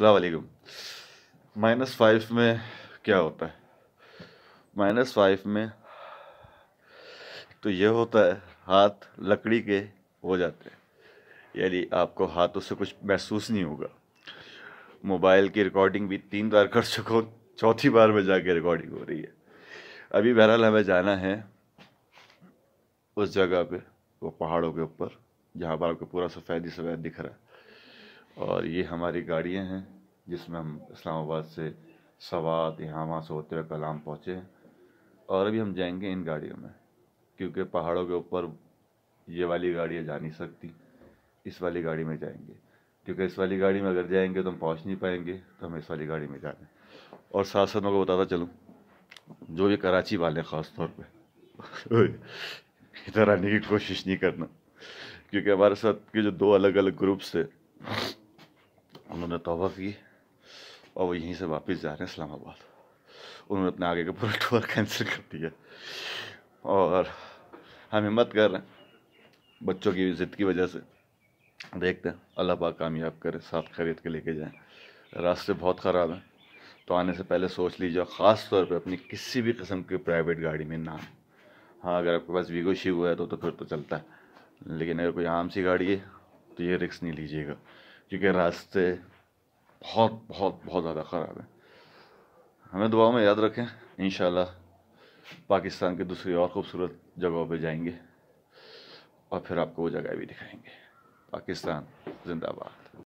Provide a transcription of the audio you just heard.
अलैक्म minus five में क्या होता है माइनस फाइव में तो ये होता है हाथ लकड़ी के हो जाते हैं यानी आपको हाथों से कुछ महसूस नहीं होगा मोबाइल की रिकॉर्डिंग भी तीन बार कर चुका हूँ चौथी बार में जाके रिकॉर्डिंग हो रही है अभी बहरहाल हमें जाना है उस जगह पे वो पहाड़ों के ऊपर जहाँ पर आपको पूरा सफ़ेदी सफ़ेद दिख रहा है और ये हमारी गाड़ियाँ हैं जिसमें हम इस्लामाबाद से सवात यहामा से होते हुए कलाम पहुँचे और अभी हम जाएंगे इन गाड़ियों में क्योंकि पहाड़ों के ऊपर ये वाली गाड़ियाँ जा नहीं सकती इस वाली गाड़ी में जाएंगे क्योंकि इस वाली गाड़ी में अगर जाएंगे तो हम पहुँच नहीं पाएंगे तो हम इस वाली गाड़ी में जाना और साथ साथ मैं को बताता चलूँ जो भी कराची वाले हैं ख़ास तौर पर इधर आने की कोशिश नहीं करना क्योंकि हमारे साथ के जो दो अलग अलग ग्रुप्स थे उन्होंने तोहफा की और वो यहीं से वापस जा रहे हैं इस्लामाबाद उन्होंने अपने आगे का पूरा टूर कैंसिल कर दिया और हम हिम्मत कर रहे हैं बच्चों की ज़िद की वजह से देखते हैं अल्लाह पाक कामयाब करे साथ खरीद के लेके जाएं रास्ते बहुत ख़राब हैं तो आने से पहले सोच लीजिए ख़ास तौर पे अपनी किसी भी किस्म की प्राइवेट गाड़ी में ना हाँ अगर आपके पास वीगो शीगो है तो, तो फिर तो चलता है लेकिन अगर कोई आम सी गाड़ी है तो ये रिक्स नहीं लीजिएगा क्योंकि रास्ते बहुत बहुत बहुत ज़्यादा ख़राब हैं हमें दुआओं में याद रखें इन पाकिस्तान के दूसरी और ख़ूबसूरत जगहों पर जाएंगे और फिर आपको वो जगह भी दिखाएंगे पाकिस्तान जिंदाबाद